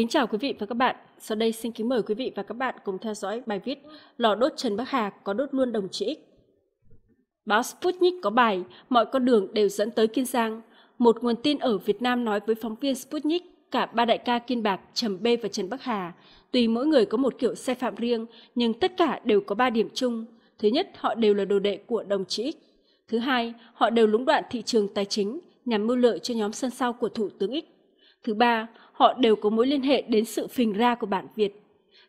kính chào quý vị và các bạn. Sau đây xin kính mời quý vị và các bạn cùng theo dõi bài viết Lò đốt Trần Bắc Hà có đốt luôn đồng chí X. Báo Sputnik có bài Mọi con đường đều dẫn tới Kiên Giang. Một nguồn tin ở Việt Nam nói với phóng viên Sputnik cả ba đại ca Kiên Bạc, Trầm B và Trần Bắc Hà. Tùy mỗi người có một kiểu sai phạm riêng, nhưng tất cả đều có ba điểm chung. Thứ nhất, họ đều là đồ đệ của đồng chí X. Thứ hai, họ đều lúng đoạn thị trường tài chính nhằm mưu lợi cho nhóm sân sau của Thủ tướng X. Thứ ba, họ đều có mối liên hệ đến sự phình ra của bản Việt.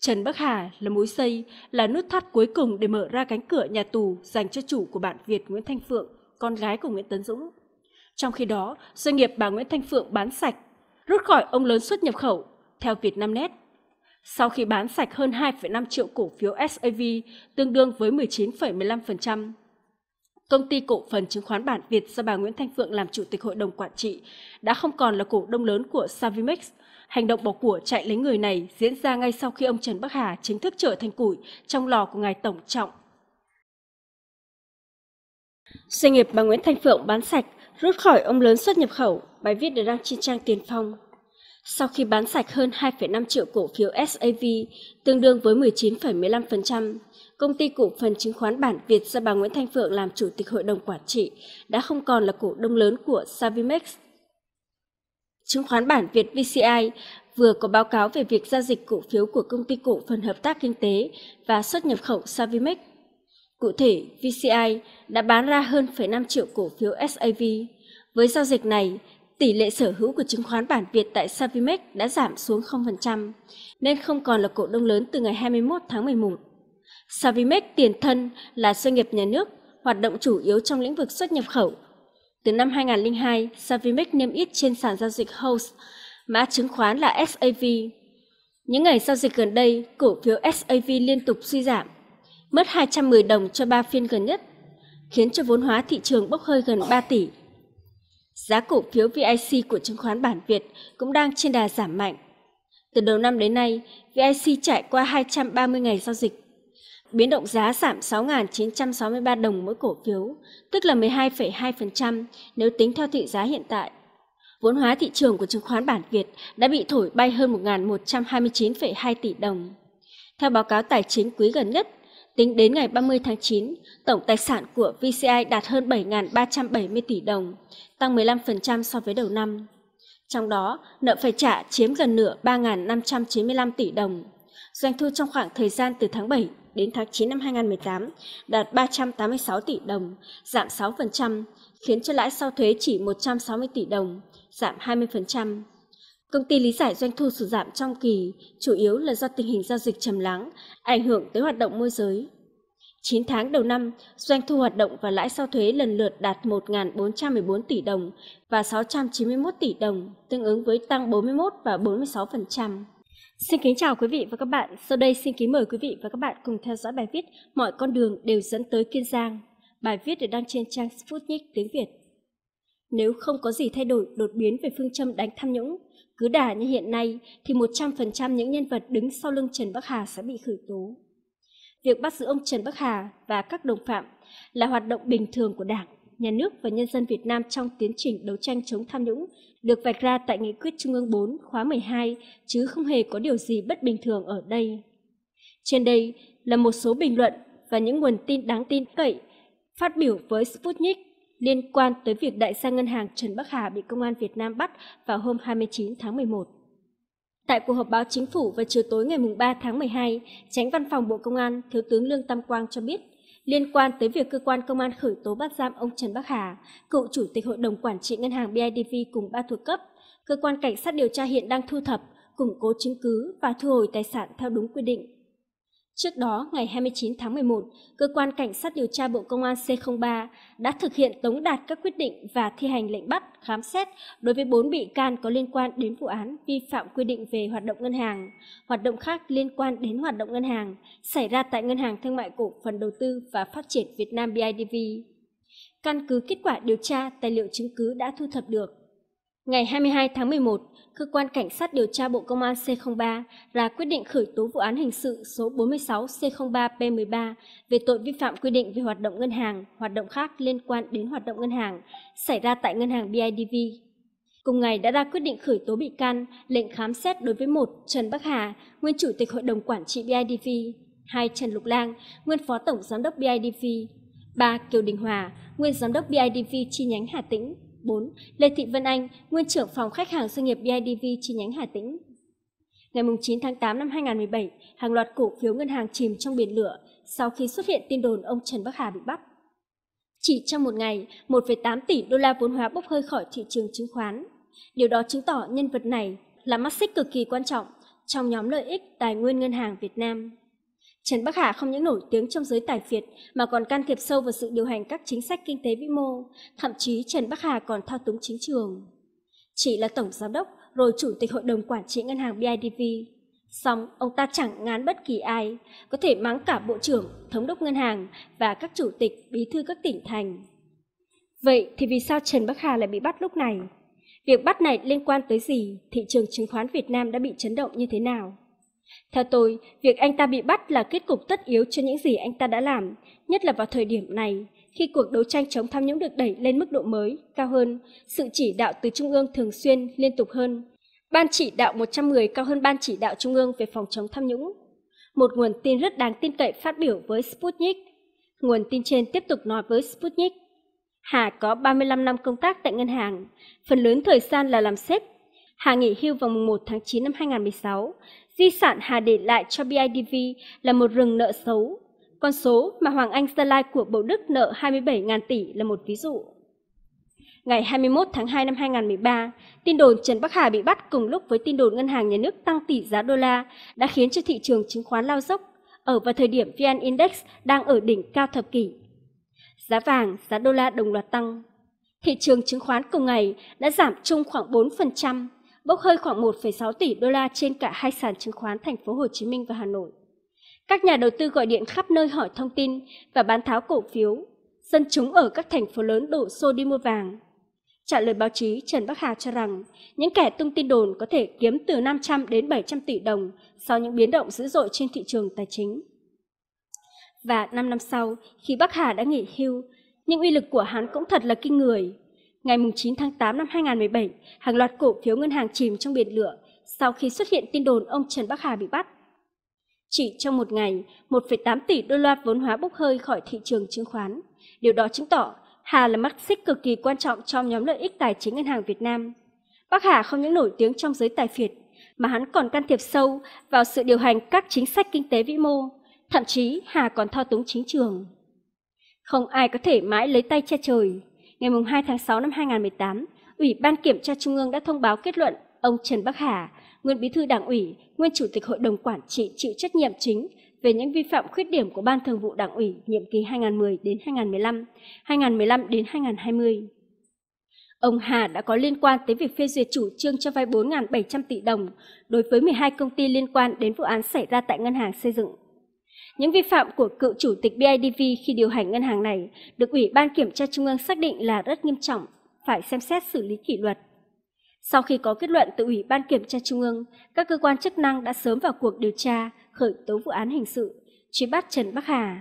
Trần Bắc Hà là mối xây, là nút thắt cuối cùng để mở ra cánh cửa nhà tù dành cho chủ của bản Việt Nguyễn Thanh Phượng, con gái của Nguyễn Tấn Dũng. Trong khi đó, doanh nghiệp bà Nguyễn Thanh Phượng bán sạch, rút khỏi ông lớn xuất nhập khẩu, theo Việt Nam Net Sau khi bán sạch hơn 2,5 triệu cổ phiếu SAV, tương đương với 19,15%, công ty cổ phần chứng khoán bản Việt do bà Nguyễn Thanh Phượng làm chủ tịch hội đồng quản trị đã không còn là cổ đông lớn của Savimex. Hành động bỏ của chạy lấy người này diễn ra ngay sau khi ông Trần Bắc Hà chính thức trở thành củi trong lò của ngài Tổng Trọng. Doanh nghiệp bà Nguyễn Thanh Phượng bán sạch, rút khỏi ông lớn xuất nhập khẩu, bài viết được đăng trên trang Tiền Phong. Sau khi bán sạch hơn 2,5 triệu cổ phiếu SAV, tương đương với 19,15%, công ty cổ phần chứng khoán bản Việt do bà Nguyễn Thanh Phượng làm chủ tịch hội đồng quản trị đã không còn là cổ đông lớn của Savimex. Chứng khoán bản Việt VCI vừa có báo cáo về việc giao dịch cổ phiếu của công ty cổ phần hợp tác kinh tế và xuất nhập khẩu Savimex. Cụ thể, VCI đã bán ra hơn 5 triệu cổ phiếu SAV. Với giao dịch này, tỷ lệ sở hữu của chứng khoán bản Việt tại Savimex đã giảm xuống 0%, nên không còn là cổ đông lớn từ ngày 21 tháng 11. Savimex tiền thân là doanh nghiệp nhà nước, hoạt động chủ yếu trong lĩnh vực xuất nhập khẩu. Từ năm 2002, Savimex niêm yết trên sàn giao dịch HOSE, mã chứng khoán là SAV. Những ngày giao dịch gần đây, cổ phiếu SAV liên tục suy giảm, mất 210 đồng cho 3 phiên gần nhất, khiến cho vốn hóa thị trường bốc hơi gần 3 tỷ. Giá cổ phiếu VIC của chứng khoán bản Việt cũng đang trên đà giảm mạnh. Từ đầu năm đến nay, VIC trải qua 230 ngày giao dịch. Biến động giá giảm 6.963 đồng mỗi cổ phiếu, tức là 12,2% nếu tính theo thị giá hiện tại. Vốn hóa thị trường của chứng khoán bản Việt đã bị thổi bay hơn 1.129,2 tỷ đồng. Theo báo cáo tài chính quý gần nhất Tính đến ngày 30 tháng 9, tổng tài sản của VCI đạt hơn 7.370 tỷ đồng, tăng 15% so với đầu năm. Trong đó, nợ phải trả chiếm gần nửa 3.595 tỷ đồng. Doanh thu trong khoảng thời gian từ tháng 7 đến tháng 9 năm 2018 đạt 386 tỷ đồng, giảm 6%, khiến cho lãi sau thuế chỉ 160 tỷ đồng, giảm 20%. Công ty lý giải doanh thu sụt giảm trong kỳ chủ yếu là do tình hình giao dịch trầm lắng, ảnh hưởng tới hoạt động môi giới. 9 tháng đầu năm, doanh thu hoạt động và lãi sau thuế lần lượt đạt 1.414 tỷ đồng và 691 tỷ đồng, tương ứng với tăng 41 và 46%. Xin kính chào quý vị và các bạn. Sau đây xin kính mời quý vị và các bạn cùng theo dõi bài viết Mọi con đường đều dẫn tới Kiên Giang. Bài viết được đăng trên trang Sputnik tiếng Việt. Nếu không có gì thay đổi đột biến về phương châm đánh tham nhũng, cứ đà như hiện nay thì 100% những nhân vật đứng sau lưng Trần Bắc Hà sẽ bị khởi tố. Việc bắt giữ ông Trần Bắc Hà và các đồng phạm là hoạt động bình thường của Đảng, Nhà nước và nhân dân Việt Nam trong tiến trình đấu tranh chống tham nhũng được vạch ra tại Nghị quyết Trung ương 4 khóa 12 chứ không hề có điều gì bất bình thường ở đây. Trên đây là một số bình luận và những nguồn tin đáng tin cậy phát biểu với Sputnik liên quan tới việc đại gia ngân hàng Trần Bắc Hà bị công an Việt Nam bắt vào hôm 29 tháng 11. Tại cuộc họp báo chính phủ vào chiều tối ngày 3 tháng 12, tránh văn phòng Bộ Công an, Thiếu tướng Lương Tam Quang cho biết, liên quan tới việc cơ quan công an khởi tố bắt giam ông Trần Bắc Hà, cựu chủ tịch hội đồng quản trị ngân hàng BIDV cùng ba thuộc cấp, cơ quan cảnh sát điều tra hiện đang thu thập, củng cố chứng cứ và thu hồi tài sản theo đúng quy định. Trước đó, ngày 29 tháng 11, Cơ quan Cảnh sát điều tra Bộ Công an C03 đã thực hiện tống đạt các quyết định và thi hành lệnh bắt, khám xét đối với 4 bị can có liên quan đến vụ án vi phạm quy định về hoạt động ngân hàng, hoạt động khác liên quan đến hoạt động ngân hàng, xảy ra tại Ngân hàng Thương mại Cổ phần Đầu tư và Phát triển Việt Nam BIDV. Căn cứ kết quả điều tra, tài liệu chứng cứ đã thu thập được, Ngày 22 tháng 11, Cơ quan Cảnh sát điều tra Bộ Công an C03 ra quyết định khởi tố vụ án hình sự số 46C03P13 về tội vi phạm quy định về hoạt động ngân hàng, hoạt động khác liên quan đến hoạt động ngân hàng xảy ra tại ngân hàng BIDV. Cùng ngày đã ra quyết định khởi tố bị can, lệnh khám xét đối với một Trần Bắc Hà, nguyên chủ tịch Hội đồng Quản trị BIDV, hai Trần Lục Lang, nguyên phó tổng giám đốc BIDV, ba Kiều Đình Hòa, nguyên giám đốc BIDV chi nhánh Hà Tĩnh, 4. Lê Thị Vân Anh, nguyên trưởng phòng khách hàng doanh nghiệp BIDV chi nhánh Hà Tĩnh. Ngày 9 tháng 8 năm 2017, hàng loạt cổ phiếu ngân hàng chìm trong biển lửa sau khi xuất hiện tin đồn ông Trần Bắc Hà bị bắt. Chỉ trong một ngày, 1,8 tỷ đô la vốn hóa bốc hơi khỏi thị trường chứng khoán. Điều đó chứng tỏ nhân vật này là mắt xích cực kỳ quan trọng trong nhóm lợi ích tài nguyên ngân hàng Việt Nam. Trần Bắc Hà không những nổi tiếng trong giới tài phiệt mà còn can thiệp sâu vào sự điều hành các chính sách kinh tế vĩ mô, thậm chí Trần Bắc Hà còn thao túng chính trường. Chỉ là tổng giám đốc rồi chủ tịch hội đồng quản trị ngân hàng BIDV. Xong, ông ta chẳng ngán bất kỳ ai, có thể mắng cả bộ trưởng, thống đốc ngân hàng và các chủ tịch, bí thư các tỉnh thành. Vậy thì vì sao Trần Bắc Hà lại bị bắt lúc này? Việc bắt này liên quan tới gì? Thị trường chứng khoán Việt Nam đã bị chấn động như thế nào? Theo tôi, việc anh ta bị bắt là kết cục tất yếu cho những gì anh ta đã làm, nhất là vào thời điểm này, khi cuộc đấu tranh chống tham nhũng được đẩy lên mức độ mới, cao hơn, sự chỉ đạo từ Trung ương thường xuyên, liên tục hơn. Ban chỉ đạo 110 cao hơn Ban chỉ đạo Trung ương về phòng chống tham nhũng. Một nguồn tin rất đáng tin cậy phát biểu với Sputnik. Nguồn tin trên tiếp tục nói với Sputnik. Hà có 35 năm công tác tại ngân hàng, phần lớn thời gian là làm sếp. Hà nghỉ hưu vào mùng 1 tháng 9 năm 2016 di sản Hà để lại cho BIDV là một rừng nợ xấu. Con số mà Hoàng Anh Gia Lai của Bộ Đức nợ 27.000 tỷ là một ví dụ. Ngày 21 tháng 2 năm 2013, tin đồn Trần Bắc Hà bị bắt cùng lúc với tin đồn ngân hàng nhà nước tăng tỷ giá đô la đã khiến cho thị trường chứng khoán lao dốc ở vào thời điểm VN Index đang ở đỉnh cao thập kỷ. Giá vàng, giá đô la đồng loạt tăng. Thị trường chứng khoán cùng ngày đã giảm chung khoảng 4%, bốc hơi khoảng 1,6 tỷ đô la trên cả hai sàn chứng khoán thành phố Hồ Chí Minh và Hà Nội. Các nhà đầu tư gọi điện khắp nơi hỏi thông tin và bán tháo cổ phiếu. Dân chúng ở các thành phố lớn đổ xô đi mua vàng. Trả lời báo chí, Trần Bắc Hà cho rằng những kẻ tung tin đồn có thể kiếm từ 500 đến 700 tỷ đồng sau những biến động dữ dội trên thị trường tài chính. Và 5 năm sau, khi Bắc Hà đã nghỉ hưu, những uy lực của hắn cũng thật là kinh người. Ngày 9 tháng 8 năm 2017, hàng loạt cổ phiếu ngân hàng chìm trong biển lửa sau khi xuất hiện tin đồn ông Trần Bắc Hà bị bắt. Chỉ trong một ngày, 1,8 tỷ đô la vốn hóa bốc hơi khỏi thị trường chứng khoán. Điều đó chứng tỏ Hà là mắt xích cực kỳ quan trọng trong nhóm lợi ích tài chính ngân hàng Việt Nam. Bắc Hà không những nổi tiếng trong giới tài phiệt, mà hắn còn can thiệp sâu vào sự điều hành các chính sách kinh tế vĩ mô, thậm chí Hà còn thao túng chính trường. Không ai có thể mãi lấy tay che trời, ngày 2 tháng 6 năm 2018, Ủy ban Kiểm tra Trung ương đã thông báo kết luận ông Trần Bắc Hà, nguyên bí thư đảng ủy, nguyên chủ tịch hội đồng quản trị chịu trách nhiệm chính về những vi phạm khuyết điểm của Ban Thường vụ Đảng ủy nhiệm kỳ 2010 đến 2015, 2015 đến 2020. Ông Hà đã có liên quan tới việc phê duyệt chủ trương cho vay 4.700 tỷ đồng đối với 12 công ty liên quan đến vụ án xảy ra tại Ngân hàng Xây dựng những vi phạm của cựu chủ tịch BIDV khi điều hành ngân hàng này được Ủy ban Kiểm tra Trung ương xác định là rất nghiêm trọng, phải xem xét xử lý kỷ luật. Sau khi có kết luận từ Ủy ban Kiểm tra Trung ương, các cơ quan chức năng đã sớm vào cuộc điều tra, khởi tố vụ án hình sự, truy bắt Trần Bắc Hà.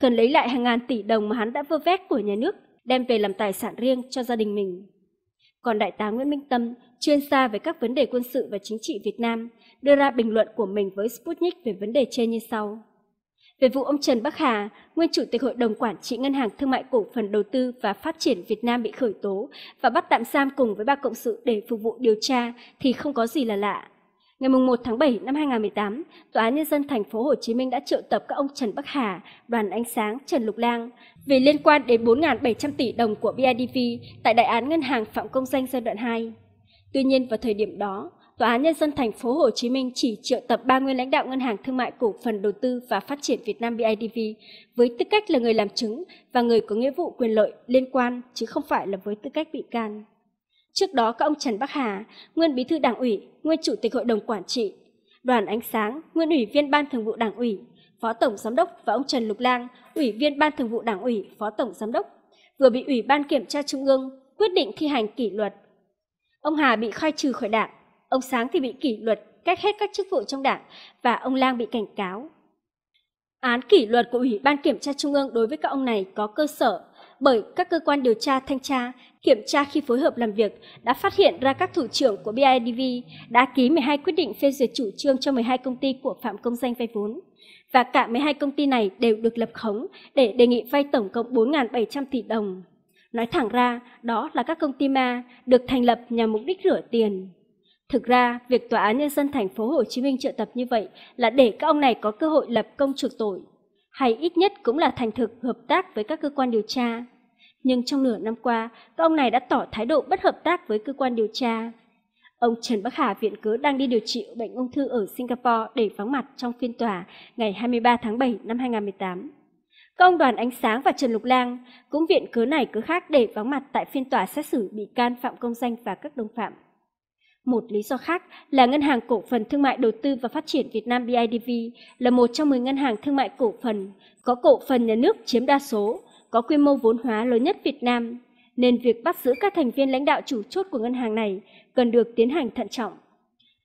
Cần lấy lại hàng ngàn tỷ đồng mà hắn đã vơ vét của nhà nước, đem về làm tài sản riêng cho gia đình mình. Còn Đại tá Nguyễn Minh Tâm, chuyên gia về các vấn đề quân sự và chính trị Việt Nam, đưa ra bình luận của mình với Sputnik về vấn đề trên như sau. Về vụ ông Trần Bắc Hà, nguyên chủ tịch hội đồng quản trị Ngân hàng Thương mại Cổ phần Đầu tư và Phát triển Việt Nam bị khởi tố và bắt tạm giam cùng với ba cộng sự để phục vụ điều tra thì không có gì là lạ. Ngày 1 tháng 7 năm 2018, Tòa án Nhân dân thành phố Hồ Chí Minh đã triệu tập các ông Trần Bắc Hà, Đoàn Ánh Sáng, Trần Lục Lang về liên quan đến 4.700 tỷ đồng của BIDV tại Đại án Ngân hàng Phạm Công Danh giai đoạn 2. Tuy nhiên vào thời điểm đó, Tòa án Nhân dân thành phố Hồ Chí Minh chỉ triệu tập ba nguyên lãnh đạo Ngân hàng Thương mại Cổ phần Đầu tư và Phát triển Việt Nam BIDV với tư cách là người làm chứng và người có nghĩa vụ quyền lợi liên quan chứ không phải là với tư cách bị can. Trước đó các ông Trần Bắc Hà, nguyên bí thư đảng ủy, nguyên chủ tịch hội đồng quản trị, Đoàn Ánh Sáng, nguyên ủy viên ban thường vụ đảng ủy, phó tổng giám đốc và ông Trần Lục Lang, ủy viên ban thường vụ đảng ủy, phó tổng giám đốc, vừa bị Ủy ban Kiểm tra Trung ương quyết định thi hành kỷ luật. Ông Hà bị khai trừ khỏi đảng Ông Sáng thì bị kỷ luật, cách hết các chức vụ trong đảng và ông Lang bị cảnh cáo. Án kỷ luật của Ủy ban Kiểm tra Trung ương đối với các ông này có cơ sở bởi các cơ quan điều tra thanh tra, kiểm tra khi phối hợp làm việc đã phát hiện ra các thủ trưởng của BIDV đã ký 12 quyết định phê duyệt chủ trương cho 12 công ty của Phạm Công Danh vay vốn. Và cả 12 công ty này đều được lập khống để đề nghị vay tổng cộng 4.700 tỷ đồng. Nói thẳng ra, đó là các công ty ma được thành lập nhằm mục đích rửa tiền. Thực ra, việc Tòa án Nhân dân thành phố Hồ Chí Minh triệu tập như vậy là để các ông này có cơ hội lập công trục tội, hay ít nhất cũng là thành thực hợp tác với các cơ quan điều tra. Nhưng trong nửa năm qua, các ông này đã tỏ thái độ bất hợp tác với cơ quan điều tra. Ông Trần Bắc Hà viện cớ đang đi điều trị bệnh ung thư ở Singapore để vắng mặt trong phiên tòa ngày 23 tháng 7 năm 2018. Các ông Đoàn Ánh Sáng và Trần Lục Lang cũng viện cớ này cớ khác để vắng mặt tại phiên tòa xét xử bị can Phạm Công Danh và các đồng phạm. Một lý do khác là Ngân hàng Cổ phần Thương mại Đầu tư và Phát triển Việt Nam BIDV là một trong 10 ngân hàng thương mại cổ phần có cổ phần nhà nước chiếm đa số, có quy mô vốn hóa lớn nhất Việt Nam, nên việc bắt giữ các thành viên lãnh đạo chủ chốt của ngân hàng này cần được tiến hành thận trọng.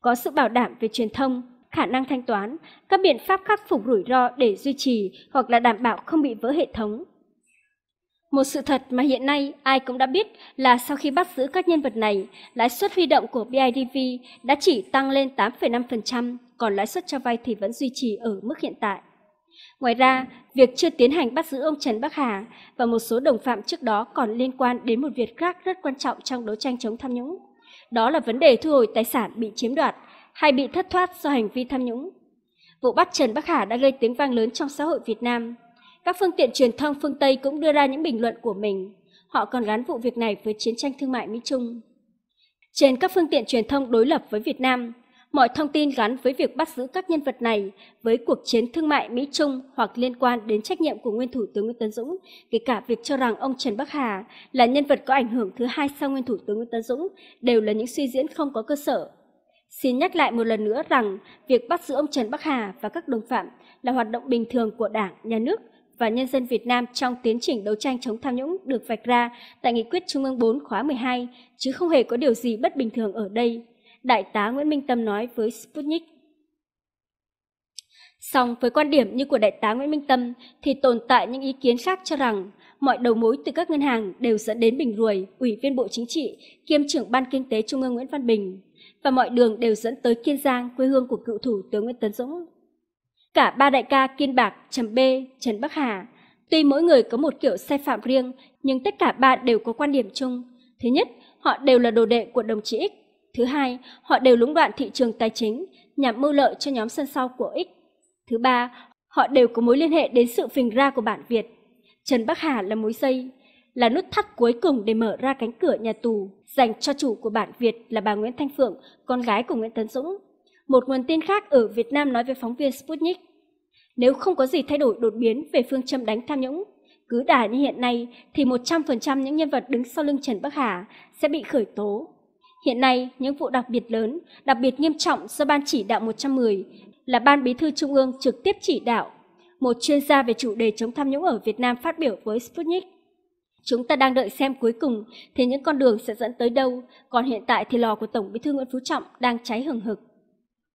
Có sự bảo đảm về truyền thông, khả năng thanh toán, các biện pháp khắc phục rủi ro để duy trì hoặc là đảm bảo không bị vỡ hệ thống. Một sự thật mà hiện nay ai cũng đã biết là sau khi bắt giữ các nhân vật này, lãi suất huy động của BIDV đã chỉ tăng lên 8,5%, còn lãi suất cho vay thì vẫn duy trì ở mức hiện tại. Ngoài ra, việc chưa tiến hành bắt giữ ông Trần Bắc Hà và một số đồng phạm trước đó còn liên quan đến một việc khác rất quan trọng trong đấu tranh chống tham nhũng. Đó là vấn đề thu hồi tài sản bị chiếm đoạt hay bị thất thoát do hành vi tham nhũng. Vụ bắt Trần Bắc Hà đã gây tiếng vang lớn trong xã hội Việt Nam. Các phương tiện truyền thông phương Tây cũng đưa ra những bình luận của mình. Họ còn gắn vụ việc này với chiến tranh thương mại Mỹ-Trung. Trên các phương tiện truyền thông đối lập với Việt Nam, mọi thông tin gắn với việc bắt giữ các nhân vật này với cuộc chiến thương mại Mỹ-Trung hoặc liên quan đến trách nhiệm của nguyên thủ tướng Nguyễn Tấn Dũng, kể cả việc cho rằng ông Trần Bắc Hà là nhân vật có ảnh hưởng thứ hai sau nguyên thủ tướng Nguyễn Tấn Dũng, đều là những suy diễn không có cơ sở. Xin nhắc lại một lần nữa rằng việc bắt giữ ông Trần Bắc Hà và các đồng phạm là hoạt động bình thường của Đảng, Nhà nước và nhân dân Việt Nam trong tiến trình đấu tranh chống tham nhũng được vạch ra tại Nghị quyết Trung ương 4 khóa 12, chứ không hề có điều gì bất bình thường ở đây, Đại tá Nguyễn Minh Tâm nói với Sputnik. Song với quan điểm như của Đại tá Nguyễn Minh Tâm thì tồn tại những ý kiến khác cho rằng mọi đầu mối từ các ngân hàng đều dẫn đến Bình Ruồi, Ủy viên Bộ Chính trị, kiêm trưởng Ban Kinh tế Trung ương Nguyễn Văn Bình, và mọi đường đều dẫn tới Kiên Giang, quê hương của cựu thủ tướng Nguyễn Tấn Dũng. Cả ba đại ca Kiên Bạc, Trầm B, Trần Bắc Hà, tuy mỗi người có một kiểu sai phạm riêng, nhưng tất cả ba đều có quan điểm chung. Thứ nhất, họ đều là đồ đệ của đồng chí X. Thứ hai, họ đều lũng đoạn thị trường tài chính nhằm mưu lợi cho nhóm sân sau của X. Thứ ba, họ đều có mối liên hệ đến sự phình ra của bản Việt. Trần Bắc Hà là mối dây, là nút thắt cuối cùng để mở ra cánh cửa nhà tù dành cho chủ của bản Việt là bà Nguyễn Thanh Phượng, con gái của Nguyễn Tấn Dũng. Một nguồn tin khác ở Việt Nam nói với phóng viên Sputnik, nếu không có gì thay đổi đột biến về phương châm đánh tham nhũng, cứ đà như hiện nay thì 100% những nhân vật đứng sau lưng Trần Bắc Hà sẽ bị khởi tố. Hiện nay, những vụ đặc biệt lớn, đặc biệt nghiêm trọng do Ban chỉ đạo 110 là Ban Bí thư Trung ương trực tiếp chỉ đạo. Một chuyên gia về chủ đề chống tham nhũng ở Việt Nam phát biểu với Sputnik. Chúng ta đang đợi xem cuối cùng thì những con đường sẽ dẫn tới đâu, còn hiện tại thì lò của Tổng Bí thư Nguyễn Phú Trọng đang cháy hừng hực.